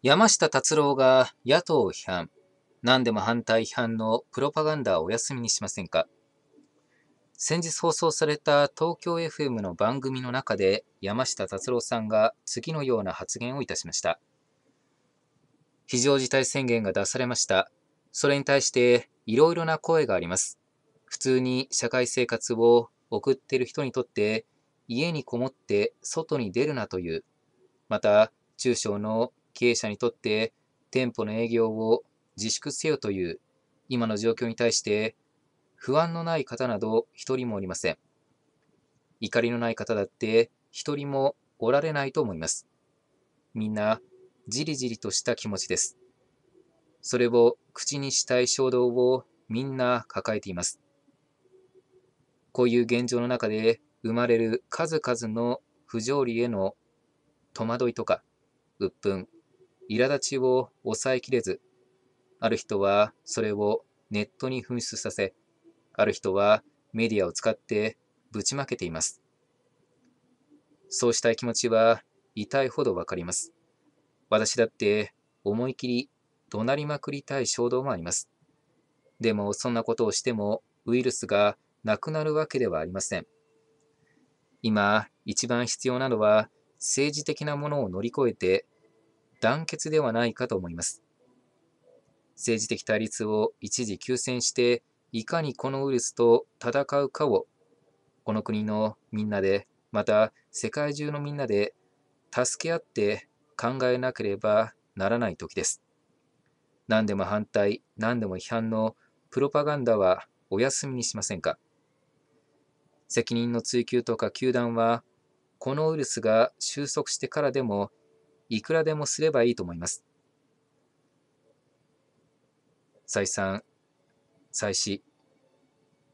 山下達郎が野党を批判、何でも反対批判のプロパガンダをお休みにしませんか先日放送された東京 FM の番組の中で山下達郎さんが次のような発言をいたしました。非常事態宣言が出されました。それに対していろいろな声があります。普通に社会生活を送っている人にとって家にこもって外に出るなという、また中小の経営者にとって店舗の営業を自粛せよという今の状況に対して不安のない方など一人もおりません。怒りのない方だって一人もおられないと思います。みんなじりじりとした気持ちです。それを口にしたい衝動をみんな抱えています。こういう現状の中で生まれる数々の不条理への戸惑いとか、鬱憤、苛立ちを抑えきれず、ある人はそれをネットに噴出させ、ある人はメディアを使ってぶちまけています。そうしたい気持ちは痛いほどわかります。私だって思い切り怒鳴りまくりたい衝動もあります。でもそんなことをしてもウイルスがなくなるわけではありません。今一番必要なのは政治的なものを乗り越えて団結ではないかと思います。政治的対立を一時休戦して、いかにこのウイルスと戦うかを、この国のみんなで、また世界中のみんなで助け合って考えなければならない時です。何でも反対、何でも批判のプロパガンダはお休みにしませんか。責任の追及とか球団は、このウイルスが収束してからでもいくらでもすればいいと思います。再三、再四、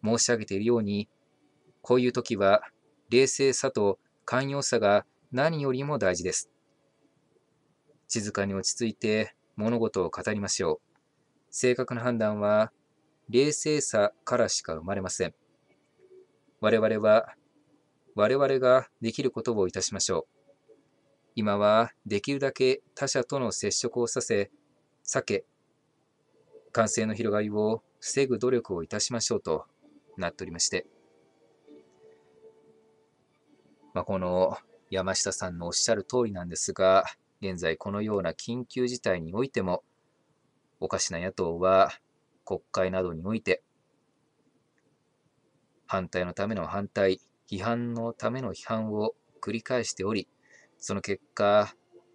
申し上げているように、こういう時は冷静さと寛容さが何よりも大事です。静かに落ち着いて物事を語りましょう。正確な判断は冷静さからしか生まれません。我々は、我々ができることをいたしましょう。今はできるだけ他者との接触をさせ、避け、感染の広がりを防ぐ努力をいたしましょうとなっておりまして、まあ、この山下さんのおっしゃる通りなんですが、現在このような緊急事態においても、おかしな野党は国会などにおいて、反対のための反対、批判のための批判を繰り返しており、その結果、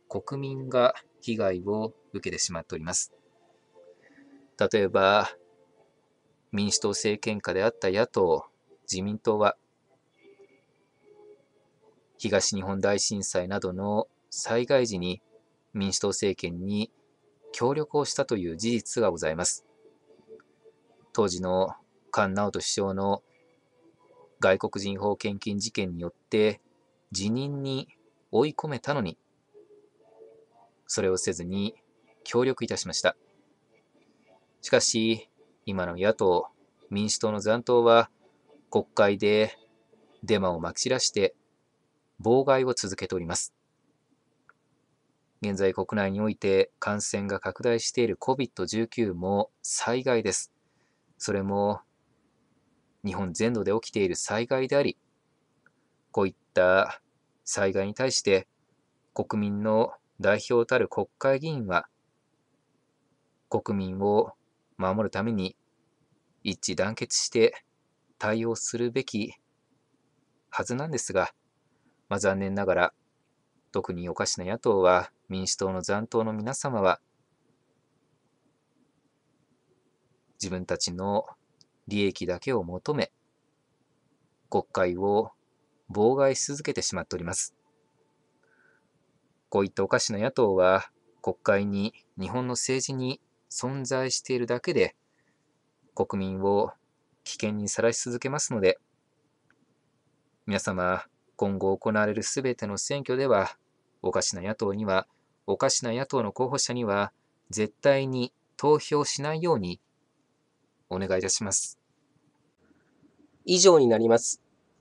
国民が被害を受けてしまっております。例えば、民主党政権下であった野党、自民党は、東日本大震災などの災害時に民主党政権に協力をしたという事実がございます。当時の菅直人首相の外国人法献金事件によって辞任に追い込めたのに、それをせずに協力いたしました。しかし、今の野党、民主党の残党は、国会でデマをまき散らして妨害を続けております。現在国内において感染が拡大している COVID-19 も災害です。それも日本全土で起きている災害であり、こういった災害に対して国民の代表たる国会議員は国民を守るために一致団結して対応するべきはずなんですが、まあ、残念ながら特におかしな野党は民主党の残党の皆様は自分たちの利益だけを求め国会を妨害し続けてしまっております。こういったおかしな野党は、国会に日本の政治に存在しているだけで、国民を危険にさらし続けますので、皆様、今後行われるすべての選挙では、おかしな野党には、おかしな野党の候補者には、絶対に投票しないように、お願いいたします。以上になります。